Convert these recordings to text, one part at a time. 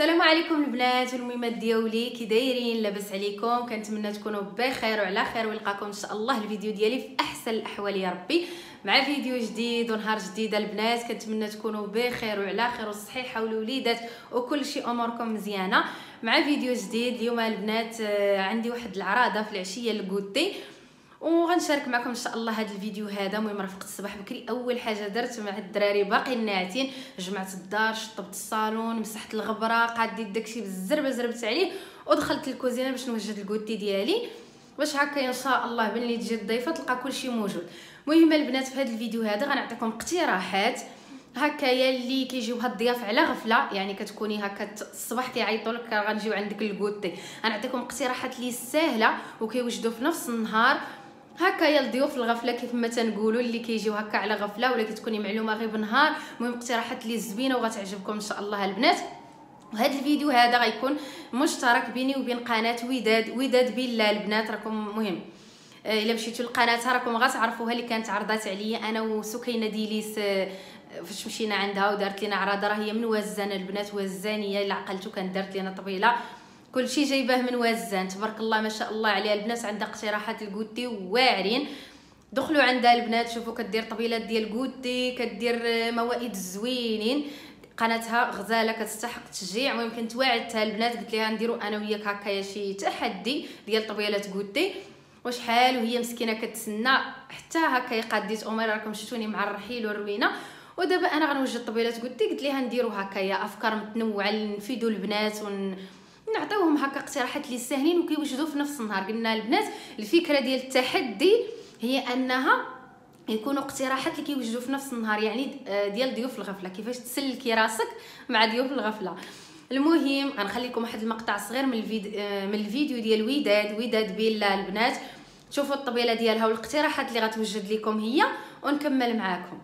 السلام عليكم البنات والميمات ديالي كي دايرين لاباس عليكم كنتمنى تكونوا بخير وعلى خير ونلقاكم ان شاء الله الفيديو ديالي في احسن الاحوال يا ربي مع فيديو جديد ونهار جديد البنات كنتمنى تكونوا بخير وعلى خير وصحيحه والوليدات وكل شيء اموركم مزيانه مع فيديو جديد اليوم البنات آه، عندي واحد العراضه في العشيه الكوتي وغنشارك معكم ان شاء الله هذا الفيديو هذا المهم رفقت الصباح بكري اول حاجه درت مع الدراري باقي ناعتين جمعت الدار شطبت الصالون مسحت الغبره قاديت داكشي بالزربه زربت عليه ودخلت للكوزينه باش نوجد الكوتي ديالي باش هكا ان شاء الله ملي تجي الضيفه تلقى كلشي موجود المهم البنات في هذا الفيديو هذا غنعطيكم اقتراحات يا اللي كيجيوها الضياف على غفله يعني كتكوني هكا الصباح كيعيطوا لك غنجيو عندك الكوتي غنعطيكم اقتراحات لي ساهله وكيوجدوا في نفس النهار يا الضيوف الغفله كيف ما تنقولوا اللي كيجيو هكا على غفله ولا كتكوني معلومه غير بنهار المهم اقتراحات لي زوينه وغتعجبكم ان شاء الله البنات وهذا الفيديو هذا غيكون مشترك بيني وبين قناه وداد وداد بالله البنات راكم مهم آه، الا مشيتو لقناتها راكم غتعرفوها اللي كانت عرضات عليا انا وسكينه ديليس آه، فاش مشينا عندها ودارت لينا عراضه راه هي من وزان البنات وزانيه اللي عقلتو كانت دارت لينا طويله كل شيء جايباه من وزان تبارك الله ما شاء الله عليها البنات عندها اقتراحات الكوتي واعرين دخلوا عندها البنات شوفوا كدير طبيلات ديال كوتي كدير موائد زوينين قناتها غزاله كتستحق التشجيع المهم كنت وعدتها البنات قلت لها نديرو انا وياك هكايا شي تحدي ديال طبيلات كوتي وشحال وهي مسكينه كتسنى حتى هكا قديت امي راكم شفتوني مع الرحيل والروينه ودابا انا غنوجد طبيلات كوتي قلت لها نديرو هكايا افكار متنوعه نفيدو البنات ون... نعطيوهم هكا اقتراحات اللي ساهلين وكيوجدوا في نفس النهار قلنا البنات الفكره ديال التحدي هي انها يكونوا اقتراحات اللي كيوجدوا في نفس النهار يعني آه، ديال ضيوف الغفله كيفاش تسلكي راسك مع ضيوف الغفله المهم غنخلي لكم واحد المقطع صغير من الفيديو آه، من الفيديو ديال وداد وداد بيلا البنات شوفوا الطبيله ديالها والاقتراحات اللي غتوجد لكم هي ونكمل معاكم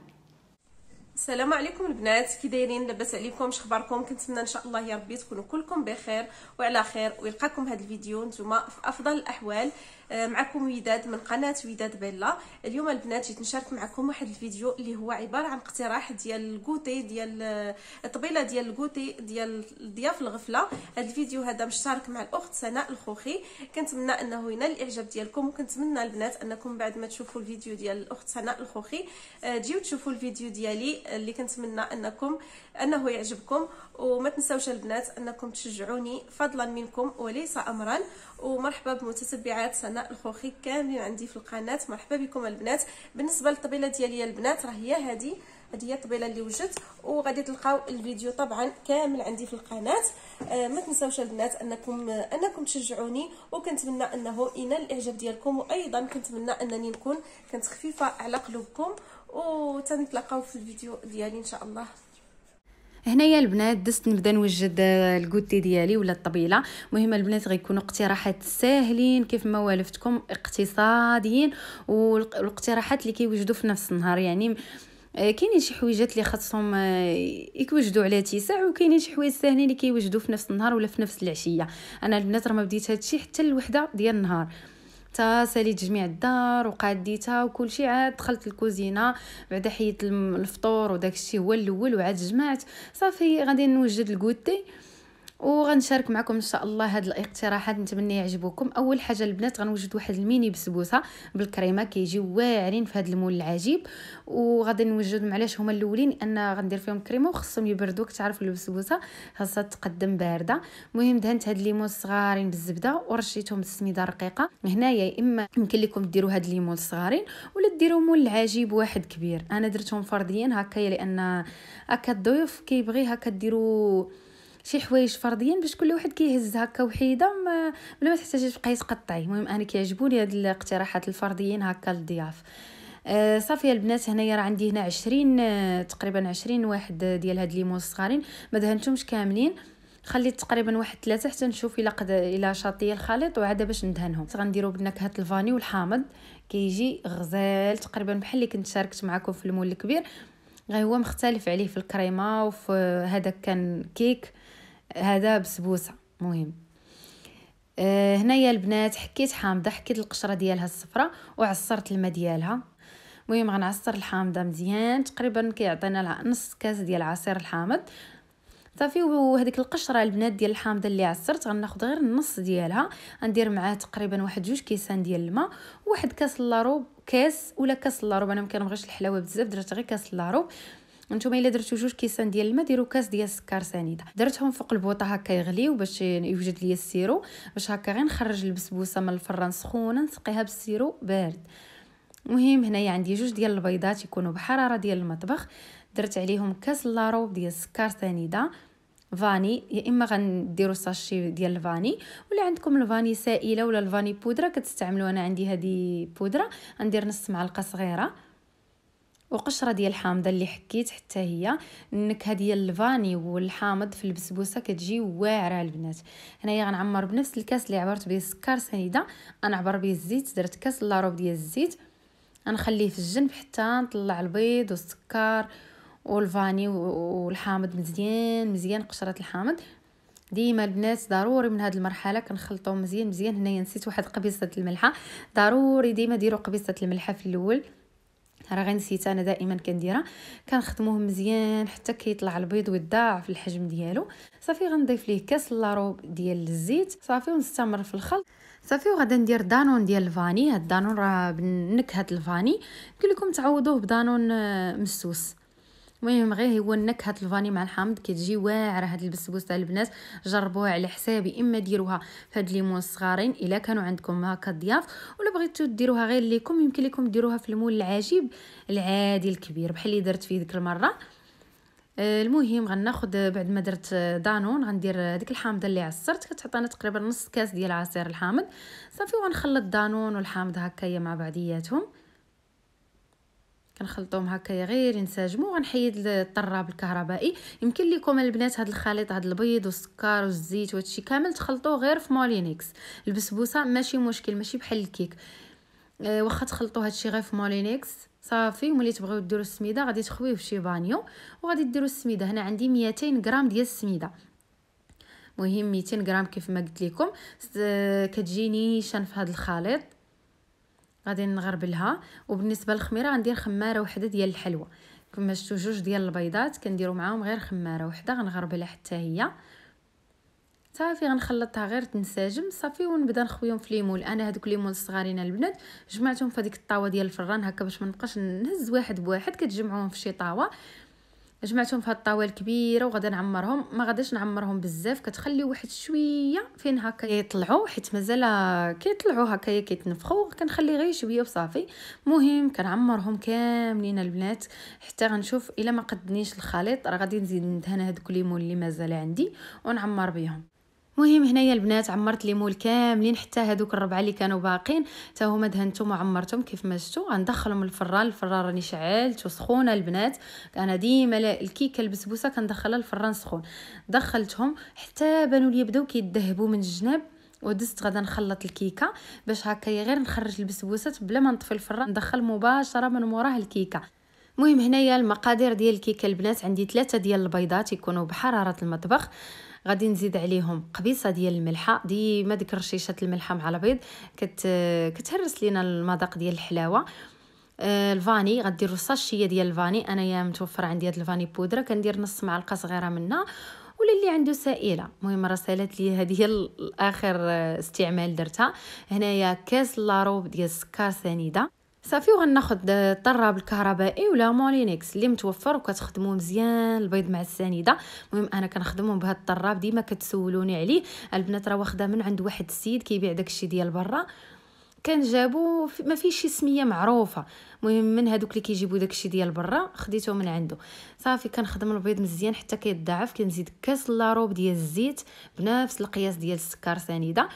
السلام عليكم البنات كي دايرين لاباس عليكم شخباركم كنتمنى ان شاء الله يا ربي تكونوا كلكم بخير وعلى خير ويلقاكم هذا الفيديو نتوما في افضل الاحوال آه، معكم وداد من قناه وداد بيلا اليوم البنات جيت نشارك معكم واحد الفيديو اللي هو عباره عن اقتراح ديال الكوتي ديال آه، الطبيله ديال الكوتي ديال ضياف الغفله هذا الفيديو هذا مشترك مع الاخت سناء الخوخي كنتمنى انه ينال الاعجاب ديالكم وكنتمنى البنات انكم بعد ما تشوفوا الفيديو ديال الاخت سناء الخوخي آه، تجيو تشوفوا الفيديو ديالي اللي كنتمنى انكم انه يعجبكم وما تنساوش البنات انكم تشجعوني فضلا منكم وليس امرا ومرحبا بمتتبعات سناء انا الخوخي كاملين عندي في القناه مرحبا بكم البنات بالنسبه للطبيله ديالي البنات راه هي هذه هذه هي الطبيله اللي وجدت وغادي تلقاو الفيديو طبعا كامل عندي في القناه آه ما تنساوش البنات انكم آه انكم تشجعوني وكنتمنى انه ينال الاعجاب ديالكم وايضا كنتمنى انني نكون كنت خفيفه على قلوبكم وتنتلاقاو في الفيديو ديالي ان شاء الله هنايا البنات دست نبدا نوجد الكوتي ديالي ولا الطبيله المهم البنات غيكونوا اقتراحات ساهلين كيف ما والفتكم اقتصاديين والاقتراحات اللي كيوجدوا في نفس النهار يعني آه، كاينين شي حويجات اللي خاصهم آه، يكوجدوا على تيساع وكاينين شي حوايج ساهلين اللي كيوجدوا في نفس النهار ولا في نفس العشيه انا البنات راه ما بديت هادشي حتى الوحده ديال النهار حتى ساليت جميع الدار وقاديتها وكل شيء عاد دخلت الكوزينه بعدا حيت الفطور وداك الشيء هو الاول وعاد جمعت صافي غادي نوجد الكوتي وغنشارك معكم ان شاء الله هاد الاقتراحات نتمنى يعجبوكم اول حاجه البنات غنوجد واحد الميني بسبوسه بالكريمه كيجيو واعرين في هاد المول العجيب وغادي نوجدهم علاش هما الاولين ان غندير فيهم كريمه وخصهم يبردوا كتعرف البسبوسه خاصها تقدم بارده المهم دهنت هاد الليمون الصغارين بالزبده ورشيتهم بالسميده الرقيقه هنايا يا اما يمكن لكم ديروا هاد الليمون الصغارين ولا ديروا مول العجيب واحد كبير انا درتهم فرديا هكايا لان هكا الضيوف كيبغي هكا ديروا شي حوايج فرضيا باش كل واحد كيهز هكا وحيده ما بلا ما تحتاج تبقاي تقطعي المهم انا كيعجبوني هاد الاقتراحات الفرديين هكا للضياف آه، صافي البنات هنايا راه عندي هنا عشرين آه، تقريبا عشرين واحد ديال هاد ليمون الصغارين ما دهنتهمش كاملين خليت تقريبا واحد ثلاثه حتى نشوف الا قد الا شاطيه الخليط وعاد باش ندهنهم غنديروا بنكهه الفاني والحامض كيجي غزال تقريبا بحال اللي كنت شاركت معكم في المول الكبير غير هو مختلف عليه في الكريمه وفي هذا كان كيك هذا بسبوسه مهم أه هنايا البنات حكيت حامضه حكيت القشره ديالها الصفراء وعصرت الماء ديالها المهم غنعصر الحامضه مزيان تقريبا كيعطينا نص كاس ديال عصير الحامض صافي وهذيك القشره البنات ديال الحامضه اللي عصرت غناخذ غير النص ديالها غندير معاه تقريبا واحد جوج كيسان ديال الماء وواحد كاس لاروب كاس ولا كاس لاروب انا ما كنبغيش الحلاوه بزاف درت غير كاس لاروب نتوما الا درتو جوج كيسان ديال الماء ديروا كاس ديال السكر سنيده درتهم فوق البوطه هكا يغليو باش يوجد ليا السيرو باش هكا غير نخرج البسبوسه من الفران سخونه نسقيها بالسيرو بارد المهم هنايا عندي جوج ديال البيضات يكونوا بحراره ديال المطبخ درت عليهم كاس لاروب ديال السكر سنيده فاني يا اما غنديروا ساشي ديال الفاني ولا عندكم الفاني سائله ولا الفاني بودره كتستعملوا انا عندي هذه بودره غندير نص معلقه صغيره وقشره ديال الحامضه اللي حكيت حتى هي النكهه ديال الفاني والحامض في البسبوسه كتجي واعره البنات هنايا غنعمر بنفس الكاس اللي عبرت به السكر سنيده غنعبر به الزيت درت كاس لاروب ديال الزيت غنخليه في الجنب حتى نطلع البيض والسكر والفاني والحامض مزيان مزيان قشره الحامض ديما البنات ضروري من هاد المرحله كنخلطو مزيان مزيان هنايا نسيت واحد قبيصه الملحه ضروري ديما ديروا قبيصه الملحه في الاول راه غير نسيت انا دائما كنديرها كنخدموه مزيان حتى كيطلع البيض ويضاعف الحجم ديالو صافي غنضيف ليه كاس لاروب ديال الزيت صافي ونستمر في الخلط صافي وغادي ندير دانون ديال الفاني هاد الدانون راه بنكهه الفاني قلت لكم تعوضوه بدانون آه، مسوس المهم غير هو نكهه الفاني مع الحامض كتجي واعره هاد البسبوسه البنات جربوها على حسابي اما ديروها فهاد الليمون الصغارين الا كانوا عندكم هكا ضياف ولا بغيتو ديروها غير ليكم يمكن لكم ديروها في المول العجيب العادي الكبير بحال اللي درت فيه ديك المره آه، المهم غناخد بعد ما درت دانون غندير ديك الحامضه اللي عصرت كتعطينا تقريبا نص كاس ديال عصير الحامض صافي وغنخلط دانون والحامض هكايا مع بعضياتهم كنخلطوهم هكايا غير ينسجموا وغنحيد الطراب الكهربائي يمكن لكم البنات هذا الخليط هذا البيض والسكر والزيت وهادشي كامل تخلطوه غير في مولينيكس البسبوسه ماشي مشكل ماشي بحال الكيك آه، واخا تخلطوا هادشي غير في مولينيكس صافي ملي تبغيو ديروا السميده غادي تخويوه في شي بانيو وغادي ديروا السميده هنا عندي 200 غرام ديال السميده مهم 200 غرام كيف ما قلت لكم آه، كتجيني نيشان في هذا الخليط غادي نغربلها وبالنسبه للخميره غندير خماره وحده ديال الحلوى كما شفتوا جوج ديال البيضات كنديروا معاهم غير خماره وحده غنغربلها حتى هي صافي غنخلطها غير تنسجم صافي ونبدا نخويهم في ليمون انا هذوك ليمون الصغارين البنات جمعتهم في هذيك الطاوه ديال الفران هكا باش ما نبقاش نهز واحد بواحد كتجمعوهم في شي طاوه جمعتهم في هاد الطاوله كبيره وغادي نعمرهم ما غاديش نعمرهم بزاف كتخلي واحد شويه فين هكا يطلعوا حيت مازال كيطلعوا هكا كيتنفخوا كنخلي غير شويه وصافي مهم كنعمرهم كاملين البنات حتى غنشوف الا ما قدنيش الخليط راه غادي نزيد ندهن هاد كليمون اللي مازال عندي ونعمر بيهم مهم هنايا البنات عمرت لي مول كاملين حتى هذوك الربعه اللي كانوا باقين حتى هما دهنتهم وعمرتهم كيف ما شفتوا غندخلهم الفران الفران راني شعلت وسخونه البنات انا ديما الكيكه البسبوسه كندخلها الفران سخون دخلتهم حتى بانوا لي بداو كيذهبوا من الجناب ودست غدا نخلط الكيكه باش هكا غير نخرج البسبوسات بلا ما نطفي الفران ندخل مباشره من موراه الكيكه مهم هنايا المقادير ديال الكيكه البنات عندي ثلاثه ديال البيضات يكونوا بحراره المطبخ غادي نزيد عليهم قبيصه ديال الملحه ديما ديك رشيشه الملحه مع البيض كت كتهرس لينا المذاق ديال الحلاوه آه، الفاني غدير صاشيه ديال الفاني انايا متوفر عندي هاد الفاني بودره كندير نص معلقه صغيره منها ولا اللي عنده سائله المهم راه سالت لي هذه الاخر آه، استعمال درتها هنايا كاس لاروب ديال السكر سنيده صافي وغناخد الطراب الكهربائي ولا مولينكس اللي متوفر وكتخدمو مزيان البيض مع السنيده المهم انا كنخدمهم بهذا الطراب ديما كتسولوني عليه البنات راه واخده من عند واحد السيد كيبيع داكشي ديال برا كان جابو ما فيش شي سميه معروفه المهم من هادوك اللي كيجيبو داكشي ديال برا خديته من عنده صافي كنخدم البيض مزيان حتى كيتضاعف كنزيد كاس لاروب ديال الزيت بنفس القياس ديال السكر سنيده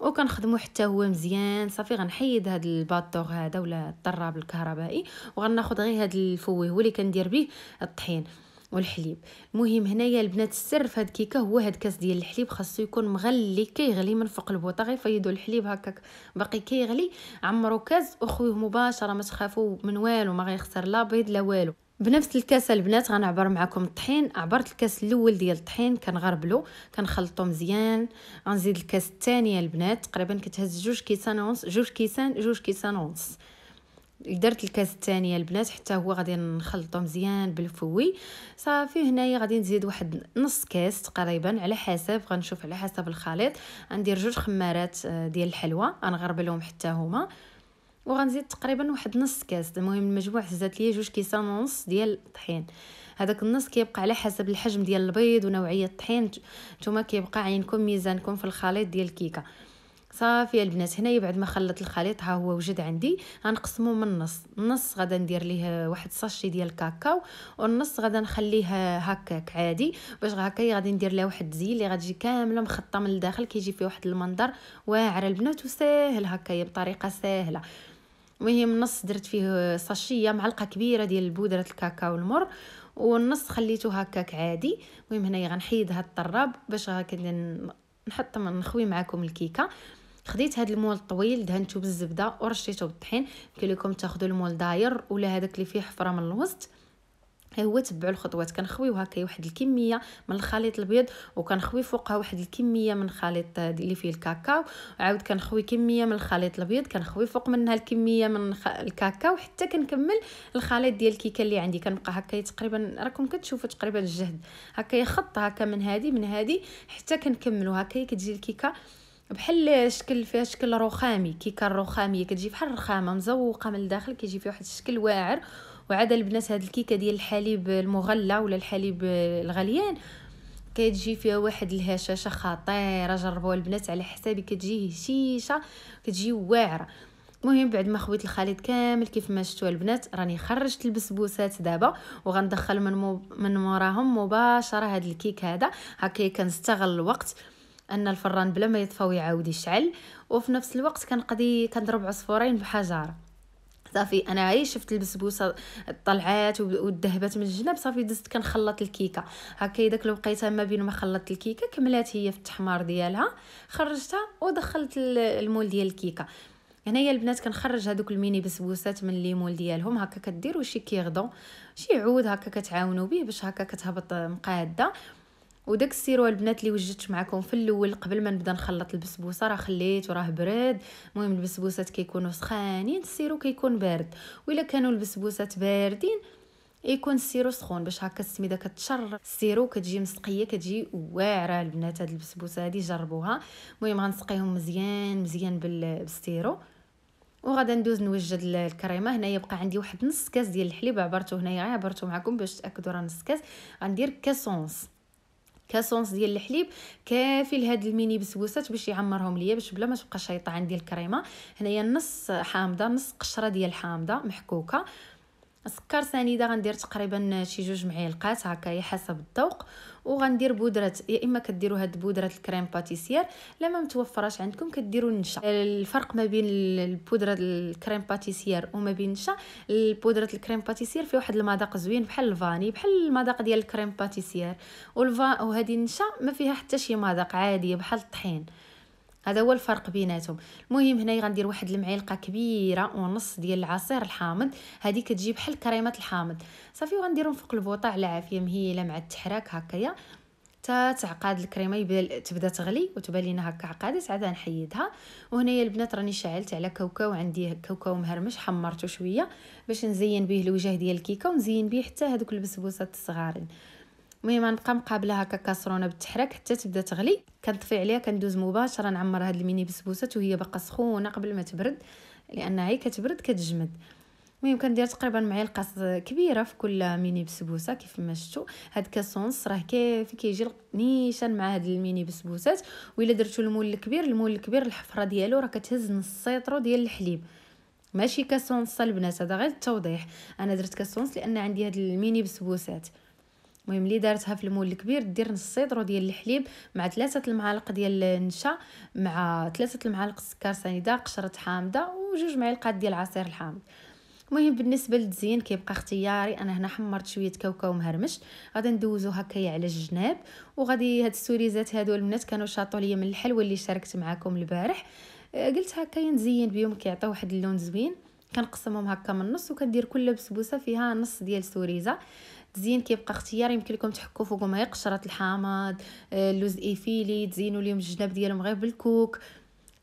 وكنخدمو حتى هو مزيان صافي غنحيد هاد الباطوغ هذا ولا الطراب الكهربائي وغناخد غير هاد الفوي هو اللي كندير به الطحين والحليب المهم هنايا البنات السر في هاد الكيكه هو هاد كاس ديال الحليب خاصو يكون مغلي كيغلي من فوق البوطه فيدو الحليب هكاك باقي كيغلي عمرو كاس وخويه مباشره ما تخافو من والو ما غيخسر لا بيض لا والو بنفس الكاس البنات غنعبر معكم الطحين عبرت الكاس الاول ديال الطحين كنغربلو كنخلطو مزيان غنزيد الكاس الثانيه البنات تقريبا كتهز جوج كيسان ونص جوج كيسان جوج كيسان ونص درت الكاس الثانيه البنات حتى هو غادي نخلطو مزيان بالفوي صافي هنايا غادي نزيد واحد نص كاس تقريبا على حسب غنشوف على حسب الخليط غندير جوج خمارات آه، ديال الحلوى غنغربلهم حتى هما وغنزيد تقريبا واحد نص كاس المهم المجموع هزات ليا جوج كيسان ونص ديال الطحين هذاك النص كيبقى على حسب الحجم ديال البيض ونوعيه الطحين نتوما كيبقى عينكم ميزانكم في الخليط ديال الكيكه صافي البنات هنايا بعد ما خلطت الخليط ها هو وجد عندي غنقسمو من النص النص غادا ندير ليه واحد صاشي ديال الكاكاو والنص غادا نخليه هكاك عادي باش هكا غادي ندير ليه واحد الزي اللي غتجي كامله مخطه من الداخل كيجي فيه واحد المنظر واعر البنات وساهل هكايا بطريقه سهله المهم نص درت فيه صاشيه معلقه كبيره ديال بودره الكاكاو المر والنص خليته هكاك عادي المهم هنايا غنحيد هاد الطراب باش هكا نحط نخوي معكم الكيكه خديت هاد المول الطويل دهنته بالزبده ورشيته بالطحين يمكن لكم تاخذوا المول داير ولا هذاك اللي فيه حفره من الوسط هو تبعوا الخطوات كنخويو هكا واحد الكميه من الخليط الابيض وكنخوي فوقها واحد الكميه من الخليط اللي فيه الكاكاو عاود كنخوي كميه من الخليط الابيض كنخوي فوق منها الكميه من الكاكاو حتى كنكمل الخليط ديال الكيكه اللي عندي كنبقى هكا تقريبا راكم كتشوفوا تقريبا الجهد هكا يخط هكا من هذه من هذه حتى كنكملوا هكا كتجي الكيكه بحال شكل فيها شكل رخامي كيكه الرخاميه كتجي بحال الرخامه مزوقه من الداخل كيجي فيها واحد الشكل واعر وعاد البنات هاد الكيكه ديال الحليب المغلى ولا الحليب الغليان كتجي فيها واحد الهشاشه خطيره جربوها البنات على حسابي كتجي هشيشه كتجي واعره مهم بعد ما خويت الخليط كامل كيف ما شفتوا البنات راني خرجت البسبوسات دابا وغندخل من مو من موراهم مباشره هاد الكيك هذا هكا كنستغل الوقت ان الفران بلا ما يطفى ويعاود يشعل وفي نفس الوقت كنقضي كنضرب عصفورين بحجاره صافي انا عايش شفت البسبوسه طلعات ودهبات من الجناب صافي دزت كنخلط الكيكه هكا داك الوقيته ما بين ما خلطت الكيكه كملات هي في التحمار ديالها خرجتها ودخلت المول ديال الكيكه هنايا البنات كنخرج هذوك الميني بسبوسات من مول ديالهم هكا كديروا شي كيغدون شي عود هكا كتعاونوا به باش هكا كتهبط مقاده وداك السيرو البنات اللي وجدت معكم في الاول قبل ما نبدا نخلط البسبوسه راه خليت وراه برد المهم البسبوسات كيكونوا سخانين السيرو كيكون بارد وإلا كانوا البسبوسات باردين يكون السيرو سخون باش هكا السميده كتشر السيرو كتجي مسقيه كتجي واعره البنات هاد البسبوسه هادي جربوها المهم غنسقيهم مزيان مزيان بالسيرو وغادا ندوز نوجد الكريمه هنا يبقى عندي واحد نص كاس ديال الحليب عبرته هنايا عبرته معكم باش تاكدوا راه نص كاس غندير كاسونس كاسونس ديال الحليب كافي لهاد الميني بسبوسات باش يعمرهم ليا باش بلا ما تبقى شيطان ديال الكريمه هنايا نص حامضه نص قشره ديال الحامضه محكوكه السكر سنيده غندير تقريبا شي جوج معالقات يا حسب الذوق وغندير بودره يا اما كديروا هاد بودره الكريم باتيسير لا ما متوفراش عندكم كديروا النشا الفرق ما بين البودره الكريم باتيسير وما بين النشا البودره الكريم باتيسير فيه واحد المذاق زوين بحال الفاني بحال المذاق ديال الكريم باتيسير والفا وهذه النشا ما فيها حتى شي مذاق عاديه بحال الطحين هذا هو الفرق بيناتهم المهم هنايا غندير واحد المعلقه كبيره ونص ديال العصير الحامض هذه كتجي بحال كريمه الحامض صافي وغنديرهم فوق البوطه على عافيه مهيله مع التحراك هكايا حتى تعقاد الكريمه يبدا تبدا تغلي وتبان لينا هكا عقادات عاد نحيدها وهنايا البنات راني شعلت على كاوكاو عندي كاوكاو مهرمش حمرته شويه باش نزين به الوجه ديال الكيكه ونزين به حتى هذوك البسبوسات الصغارين المهم غنبقى مقابله هكا كاسرونه بالتحراك حتى تبدا تغلي كنطفي عليها كندوز مباشره نعمر هاد الميني بسبوسات وهي باقا سخونه قبل ما تبرد لان هي كتبرد كتجمد المهم كندير تقريبا معلقه كبيره في كل ميني بسبوسه كيف ما شفتوا هاد كاسونس راه كيف كيجي نيشان مع هاد الميني بسبوسات و الا درتو المول الكبير المول الكبير الحفره ديالو راه كتهز نص سيترو ديال الحليب ماشي كاسونس البنات هذا غير التوضيح انا درت كاسونس لان عندي هاد الميني بسبوسات المهم اللي دارتها في المول الكبير دير نص صيدرو ديال الحليب مع ثلاثه المعالق ديال النشا مع ثلاثه المعالق السكر سنيده قشره حامضه وجوج معلقات ديال عصير الحامض المهم بالنسبه للتزيين كيبقى اختياري انا هنا حمرت شويه كاوكاو مهرمش غادي ندوزو هكايا على الجناب وغادي هاد السوريزات هادو البنات كانوا شاطو ليا من الحلوى اللي شاركت معاكم البارح آه، قلت هكايا نزين بيهم كيعطيو واحد اللون زوين كنقسمهم هكا من النص وكندير كل بسبوسه فيها نص ديال سوريزه التزيين كيبقى اختيار يمكن لكم تحكوا فوقهم غير قشره الحامض آه، اللوز ايفيلي تزينوا اليوم الجناب ديالهم غير بالكوك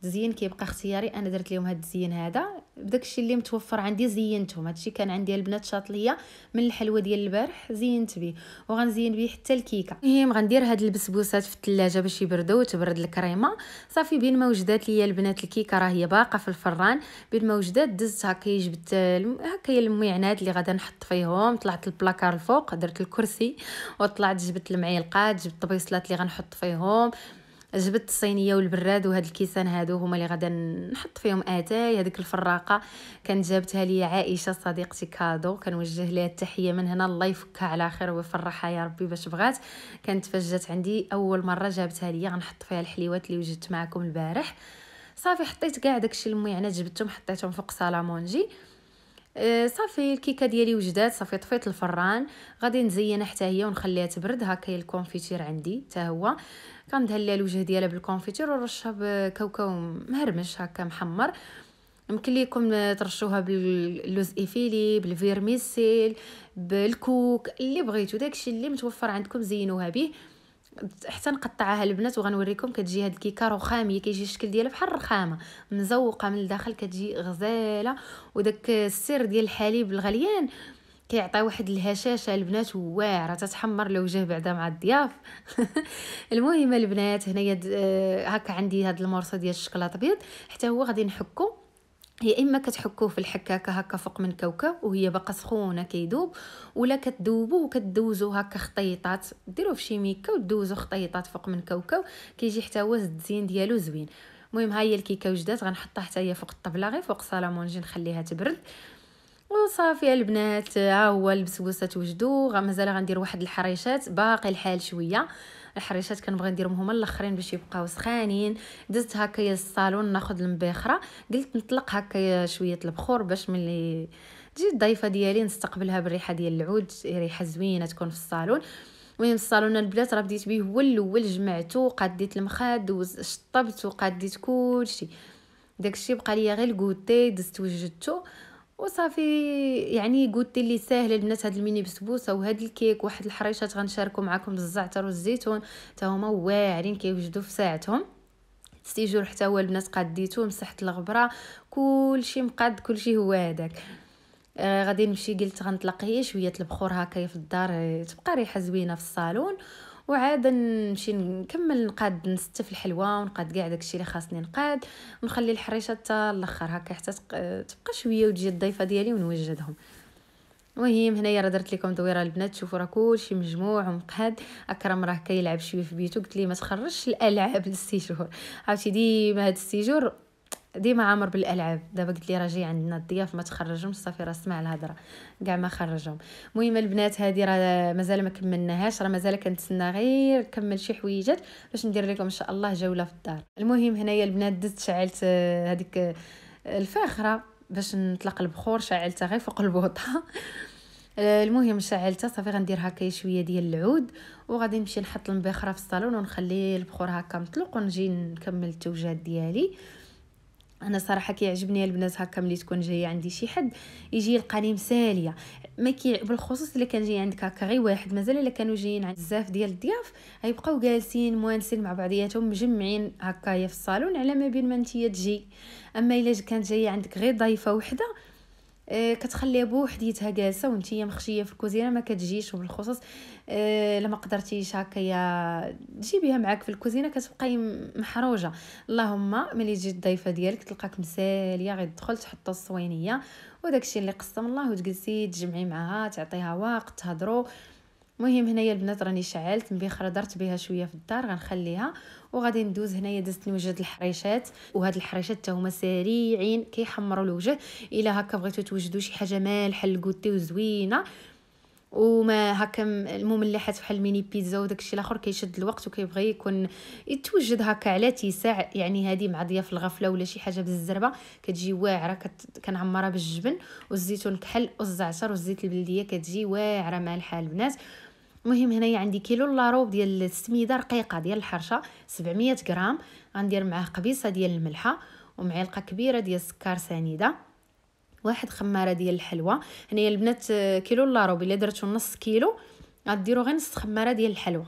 التزيين كيبقى اختياري انا درت لهم هذا الزين هذا بداك الشيء اللي متوفر عندي زينتهم هادشي كان عندي البنات شاطليه من الحلوه ديال البارح زينت به وغنزين به حتى الكيكه المهم غندير هاد البسبوسات في الثلاجه باش يبردوا وتبرد الكريمه صافي بين ما وجدات ليا البنات الكيكه راه هي باقه في الفران بين ما وجدات دزت هكا جبت هكا الميعنات اللي غادي نحط فيهم طلعت البلاكار الفوق درت الكرسي وطلعت جبت المعلقات جبت البيصلات اللي غنحط فيهم جبت الصينيه والبراد وهاد الكيسان هادو هما اللي غادا نحط فيهم اتاي هذيك الفراقه كانت جابتها لي عائشه صديقتي كادو كنوجه لها التحيه من هنا الله يفكها على خير ويفرحها يا ربي باش بغات كانت فاش جات عندي اول مره جابتها لي غنحط فيها الحليوات اللي وجدت معكم البارح صافي حطيت كاع داكشي الميعنات جبتهم حطيتهم فوق سالامونجي آه، صافي الكيكه ديالي وجدات صافي طفيت الفران غادي نزينها حتى هي ونخليها تبرد هكا الكونفيتير عندي حتى هو كندهلها الوجه ديالها بالكونفيتير ونرشها بكاوكاو مهرمش هكا محمر يمكن ليكم ترشوها باللوز ايفيلي بالفيرميسيل بالكوك اللي بغيتو داكشي اللي متوفر عندكم زينوها به حتى نقطعها البنات وغنوريكم كتجي هاد الكيكه رخاميه كيجي الشكل ديالها بحال الرخامه مزوقه من الداخل كتجي غزاله وداك السر ديال الحليب الغليان كيعطي واحد الهشاشه البنات واعره تتحمر جه بعدا مع الضياف المهم البنات هنايا آه، هكا عندي هاد المرصه ديال الشكلاط ابيض حتى هو غادي نحكو يا اما كتحكوه في الحكاكه هكا فوق من كوكا وهي باقا سخونه كيدوب ولا كتذوبوه وكتدوزو هكا خطيطات ديروه في شي ميكا ودوزو خطيطات فوق من كوكا كيجي حتى هو الزين ديالو زوين المهم ها هي الكيكه وجدات غنحطها حتى هي فوق الطبله غير فوق سالامونجي نخليها تبرد وصافي البنات ها هو البسبوسه توجدوا مازال غندير واحد الحريشات باقي الحال شويه الحريشات كنبغي نديرهم هما الاخرين باش يبقاو سخانين دزت هكايا الصالون ناخذ المباخره قلت نطلق هكايا شويه البخور باش ملي تجي الضيفه ديالي نستقبلها بالريحه ديال العود ريحه زوينه تكون في الصالون المهم الصالون البنات راه بديت به هو الاول جمعته قديت المخاد وشطبت وقديت كلشي داكشي بقى ليا غير الكوتي دزت وجدته وصافي يعني قلت لي ساهله البنات هاد الميني بسبوسه وهاد الكيك واحد الحريشات غنشاركو معكم بالزعتر والزيتون حتى هما واعرين كيوجدوا في ساعتهم تستيجور حتى هو البنات قديتو مسحت الغبره كلشي مقاد كلشي هو هذاك آه غادي نمشي قلت غنطلق هي شويه البخور هكا في الدار آه، تبقى ريحه زوينه في الصالون وعاد نمشي نكمل نقاد نستف الحلوى ونقاد كاع داكشي اللي خاصني نقاد ونخلي الحريشه حتى الاخر هكا حتى تبقى شويه وتجي الضيفه ديالي ونوجدهم المهم هنايا راه درت لكم دويره البنات شوفوا راه كلشي مجموع ومقاد اكرم راه كيلعب شويه في بيتو قلت ليه ما تخرجش الالعاب للسيجور عرفتي ديما هاد السيجور ديما عامر بالالعاب دابا قلت لي راجي جاي عندنا الضياف ما تخرجهم صافي راه سمع الهضره كاع ما خرجهم المهم البنات هذه راه مازال ما كملناهاش راه مازال كنتسنى غير نكمل شي حويجات باش ندير لكم ان شاء الله جوله في الدار المهم هنايا البنات دزت شعلت آه، هذيك آه، الفاخره باش نطلق البخور شعلتها غير فوق البوطه آه، المهم شعلتها صافي غندير هكا شويه ديال العود وغادي نمشي نحط المبخره في الصالون ونخلي البخور هكا مطلق ونجي نكمل التوجات ديالي انا صراحه كيعجبني البنات هكا ملي تكون جايه عندي شي حد يجي يلقاني مساليه ما كي بالخصوص الا كان جاي عندك هكا غير واحد مازال الا كانوا جايين عند بزاف ديال الضياف غيبقاو جالسين موانسين مع بعضياتهم مجمعين هكايا في الصالون على ما بين ما انتي تجي اما الا كانت جايه عندك غير ضيفه وحده آه، كتخليها بوحديتها جالسه هي مخشيه في الكوزينه ما كتجيش وبالخصوص آه، لما قدرتيش هكايا تجيبيها معاك في الكوزينه كتبقاي محروجه اللهم ملي تجي الضيفه ديالك تلقاك مساليه غير تدخل تحط الصوينيه وداكشي اللي قسم الله وتجلسي تجمعي معها تعطيها وقت تهضروا المهم هنايا البنات راني شعلت مبيخره درت بها شويه في الدار غنخليها وغادي ندوز هنايا دزت نوجد الحريشات وهاد الحريشات حتى هما سريعين كيحمروا الوجه الا هكا بغيتو توجدوا شي حاجه مالحه للكوتي وزوينه وما هكا المملحات بحال الميني بيتزا وداكشي الاخر كيشد الوقت وكيبغي يكون يتوجد هكا على تيساع يعني هذه مع ضياف الغفله ولا شي حاجه بالزربه كتجي واعره كت... كنعمرها بالجبن والزيتون كحل والزعتر والزيت البلديه كتجي واعره مالحه البنات المهم هنايا عندي كيلو لاروب ديال السميده رقيقه ديال الحرشه 700 غرام غندير معاه قبيصه ديال الملحه ومعلقه كبيره ديال السكر سنيده واحد خماره ديال الحلوى هنايا البنات كيلو لاروب الا درتو نص كيلو غديروا غير نص خماره ديال الحلوى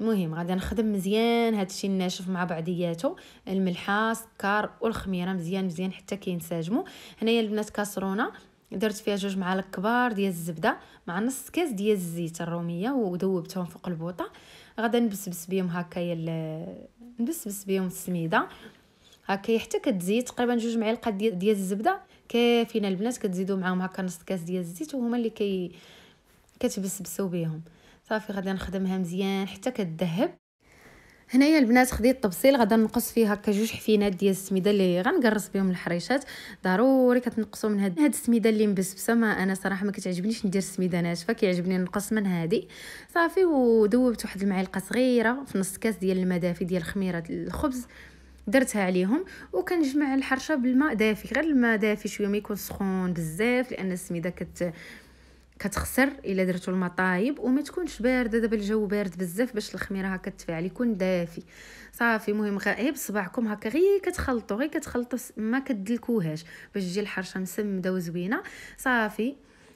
المهم غادي نخدم مزيان هادشي الناشف مع بعضياتو الملحه السكر والخميره مزيان مزيان حتى كينسجموا هنايا البنات كاسرونه درت فيها جوج معالق كبار ديال الزبده مع نص كاس ديال الزيت الروميه وذوبتهم فوق البوطه غادا نبسبس بهم هكايا نبسبس بهم السميده هكايا حتى كتزيد تقريبا جوج معالق ديال ديال الزبده كافيين البنات كتزيدوا معاهم هكا نص كاس ديال الزيت وهما اللي كي كتبسبسوا بهم صافي غادي نخدمها مزيان حتى كتذهب هنايا البنات خديت طبسيل غادا نقص فيه هكا جوج حفينات ديال السميده اللي غنقرص بهم الحريشات ضروري كتنقصوا من هاد هاد السميده اللي مبسبسه ما انا صراحه ما كتعجبنيش ندير السميده ناشفه كيعجبني نقص من هادي صافي ودوبت واحد المعلقه صغيره في نص كاس ديال الماء دافي ديال خميره الخبز درتها عليهم وكنجمع الحرشه بالماء دافي غير الماء دافي شويه ما يكون سخون بزاف لان السميده كت كتخسر الا درتو المطايب وما تكونش بارده دابا الجو بارد بزاف باش الخميره هكا تفعل يكون دافي صافي مهم غير بصبعكم هكا غير كتخلطوا غير كتخلطوا ما كدلكوهاش باش تجي الحرشه مسمده وزوينه صافي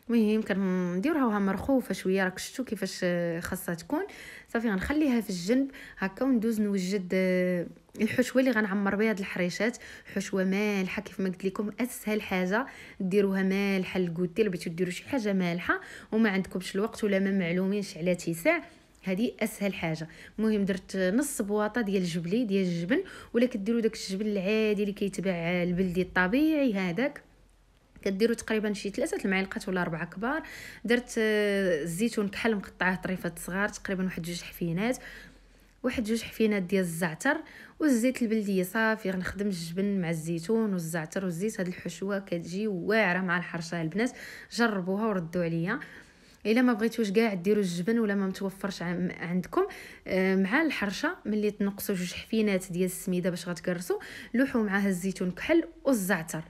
مهم كنديروها مرخوفه شويه راك شفتوا كيفاش آه، خاصها تكون صافي غنخليها في الجنب هكا وندوز نوجد آه، الحشوه اللي غنعمر بها هاد الحريشات حشوه مالحه كيف ما قلت لكم اسهل حاجه ديروها مالحه للكوتي بغيتو ديروا شي حاجه مالحه وما عندكمش الوقت ولا ما معلومينش على تيساع هذه اسهل حاجه المهم درت نص بواطه ديال الجبلي ديال الجبن ولا كديروا داك الجبن العادي اللي كيتباع البلدي الطبيعي هذاك كديروا تقريبا شي ثلاثه المعالق ولا اربعه كبار درت آه، الزيتون كحل مقطعه طريفات صغار تقريبا واحد جوج حفينات واحد جوج حفينات ديال الزعتر والزيت البلدي صافي غنخدم الجبن مع الزيتون والزعتر والزيت هاد الحشوه كتجي واعره مع الحرشه البنات جربوها وردوا عليا الا ما بغيتوش كاع ديروا الجبن ولا ما متوفرش عندكم آه، مع الحرشه ملي تنقصوا جوج حفينات ديال السميده باش غتكرسوا لوحوا معاها الزيتون كحل والزعتر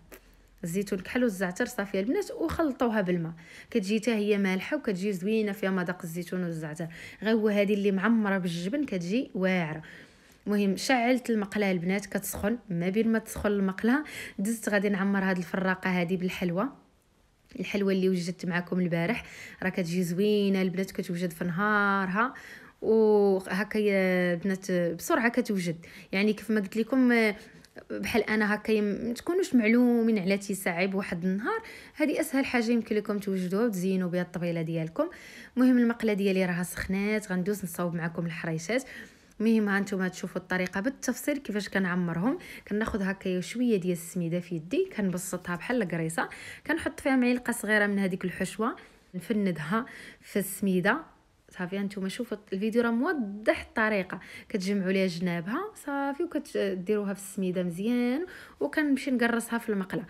الزيتون الكحل والزعتر صافي البنات وخلطوها بالماء كتجي حتى هي مالحه وكتجي زوينه فيها مذاق الزيتون والزعتر غير هذه اللي معمره بالجبن كتجي واعره المهم شعلت المقله البنات كتسخن ما بين ما تسخن المقله دزت غادي نعمر هاد الفراقه هادي بالحلوى الحلوى اللي وجدت معكم البارح راه كتجي زوينه البنات كتوجد في نهارها وهكا البنات بسرعه كتوجد يعني كيف ما قلت لكم بحال انا هكا ما تكونوش معلومين على تيساعي بواحد النهار هذه اسهل حاجه يمكن لكم توجدوها وتزينوا بها الطبيله ديالكم المهم المقله ديالي راها سخنات غندوز نصاوب معكم الحريشات المهم ها نتوما تشوفوا الطريقه بالتفصيل كيفاش كنعمرهم كناخذ هكا شويه ديال السميده في يدي كنبسطها بحال الكريصه كنحط فيها معلقه صغيره من هذيك الحشوه نفندها في السميده صافي نتوما شوفوا الفيديو راه موضح الطريقه كتجمعوا ليها جنابها صافي وكديروها في السميده مزيان وكنمشي نقرصها في المقله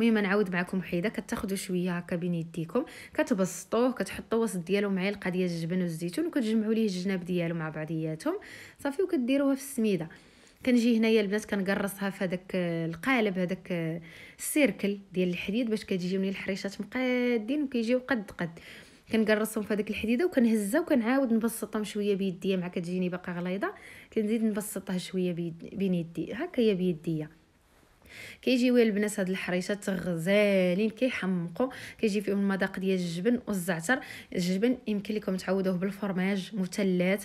المهم نعاود معكم وحيده كتاخذوا شويه هكا بين يديكم كتبسطوه كتحطوا وسط ديالو معلقه ديال الجبن والزيتون وكتجمعوا ليه الجناب ديالو مع بعضياتهم صافي وكديروها في السميده كنجي هنايا البنات كنقرصها في هذاك القالب هذاك السيركل ديال الحديد باش كتجيوني الحريشات مقادين وكيجيو قد قد كنقرصهم في هذيك الحديده وكنهزها وكنعاود نبسطهم شويه بيديا مع كتجيني باقا غليظه كنزيد نبسطها شويه بيد بين يدي هكا هي بيديا كيجيو البنات هاد الحريشات غزالين كيحمقوا كيجي فيهم المذاق ديال الجبن والزعتر الجبن يمكن لكم تعوضوه بالفرماج مثلث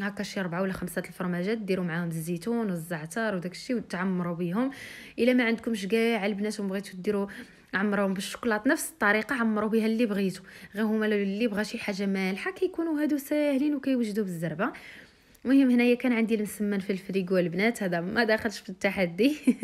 هكا شي ربعة ولا خمسة الفرماجات ديروا معاهم الزيتون والزعتر وداك الشيء وتعمروا بهم الا ما عندكمش كاع البنات بغيتو ديروا عمروهم بالشوكولات نفس الطريقه عمروا بها اللي بغيتو غير هما اللي بغا شي حاجه مالحه كيكونوا هادو ساهلين وكيوجدوا بالزربه المهم هنايا كان عندي المسمن في الفريغو البنات هذا ما دخلش في التحدي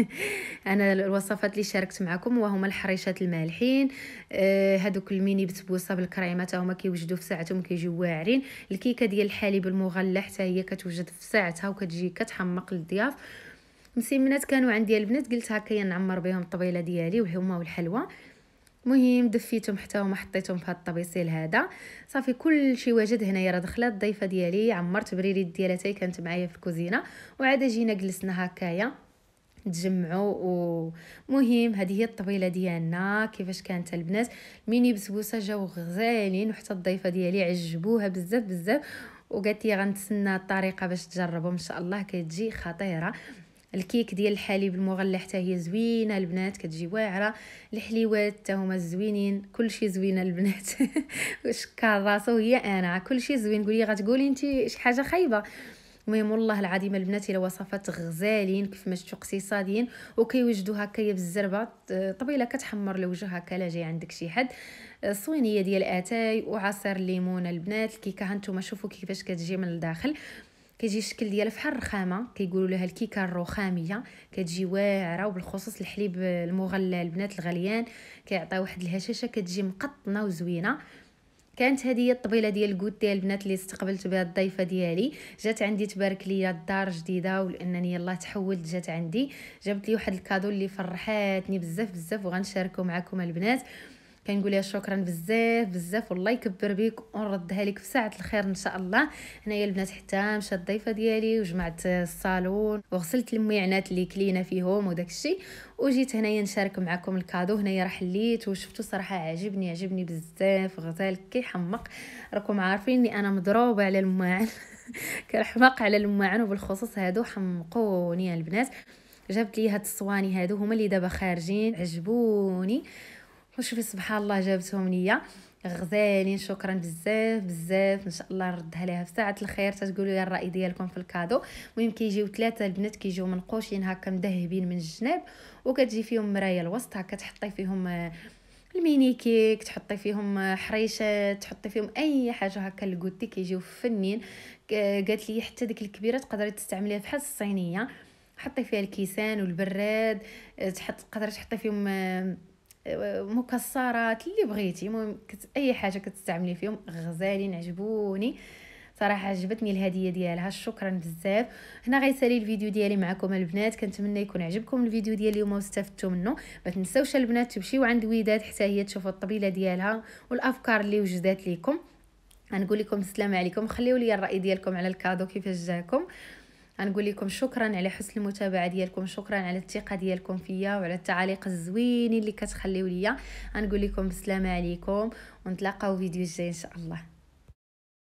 انا الوصفات اللي شاركت معكم وهما الحريشات المالحين آه هذوك الميني بسبوسه بالكريمه حتى هما كيوجدوا في ساعتهم كيجيو واعرين الكيكه ديال الحليب المغلى حتى هي كتوجد في ساعتها وكتجي كتحمق للضياف مسمنات كانوا عندي البنات قلت هكايا نعمر بهم الطبيله ديالي وهما والحلوه مهم دفيتهم حتى هما حطيتهم في هذا الطبيسيل هذا صافي كلشي واجد هنايا راه دخلت الضيفه ديالي عمرت بريريد ديالتي كانت معايا في الكوزينه وعادة جينا جلسنا هكايا تجمعوا ومهم هذه هي الطويله ديالنا كيفاش كانت البنات ميني بسبوسه جاو غزالين وحتى الضيفه ديالي عجبوها بزاف بزاف وقالت لي غنتسنى الطريقه باش تجربهم ان شاء الله كتجي خطيره الكيك ديال الحليب المغلى حتى هي زوينه البنات كتجي واعره الحليوات حتى هما زوينين كلشي زوينه البنات شكار راسو هي انا كلشي زوين قولي غتقولي انت شي حاجه خايبه المهم والله العظيم البنات الى وصفات غزالين كيف ما شفتوا اقتصاديين وكيوجدوا هكايا بالزربه طبيله كتحمر الوجه هكا لا جاي عندك شي حد صوينيه ديال اتاي وعصير الليمون البنات الكيكه هانتوما شوفوا كيفاش كتجي من الداخل كيجي الشكل ديالها فحال الرخامه كيقولوا لها الكيكه الرخاميه كتجي واعره وبالخصوص الحليب المغلى البنات الغليان كيعطي واحد الهشاشه كتجي مقطنه وزوينه كانت هذه الطبيله ديال الكوت ديال البنات اللي استقبلت بها الضيفه ديالي جات عندي تبارك ليا الدار جديده ولانني يلاه تحولت جات عندي جابت لي واحد الكادو اللي فرحاتني بزاف بزاف وغنشاركو معكم البنات كنقول لها شكرا بزاف بزاف والله يكبر بيك ونردها لك في ساعه الخير ان شاء الله هنايا البنات حتى مشات الضيفه ديالي وجمعت الصالون وغسلت الميعنات اللي كلينا فيهم وداك الشيء وجيت هنايا نشارك معكم الكادو هنايا راه حليت وشفتو صراحه عجبني عجبني بزاف غزال كيحمق راكم عارفين اني انا مضروبه على الماعن كنحماق على الماعن وبالخصوص هادو حمقوني البنات جابت لي هاد الصواني هادو هما اللي دابا خارجين عجبوني وشوفي سبحان الله جابتهم ليا غزالين شكرا بزاف بزاف ان شاء الله نردها ليها في ساعه الخير تقولوا لي الراي ديالكم في الكادو المهم كيجيو ثلاثه البنات كيجيو منقوشين هكا مذهبين من الجناب وكتجي فيهم مرايه الوسط هكا تحطي فيهم آه، الميني كيك تحطي فيهم آه، حريشات تحطي فيهم اي حاجه هكا الكوتي كيجيو فنين قالت لي حتى ديك الكبيره تقدري تستعمليها بحال الصينيه حطي فيها الكيسان والبراد آه، تحط تقدري تحطي فيهم مكسرات اللي بغيتي المهم كت... اي حاجه كتستعملي فيهم غزالين عجبوني صراحه عجبتني الهديه ديالها شكرا بزاف هنا غيسالي الفيديو ديالي معكم البنات كنتمنى يكون عجبكم الفيديو ديال اليوم واستفدتوا منه ما تنساوش البنات تمشيو عند وداد حتى هي تشوفوا الطبيله ديالها والافكار اللي وجدات ليكم غنقول لكم السلام عليكم خليو لي الراي ديالكم على الكادو كيفاش جاكم غنقول لكم شكرا على حسن المتابعه ديالكم شكرا على الثقه ديالكم فيا وعلى التعاليق الزوينين اللي كتخليو ليا غنقول لكم بالسلامه عليكم ونتلاقاو فيديو الجاي ان شاء الله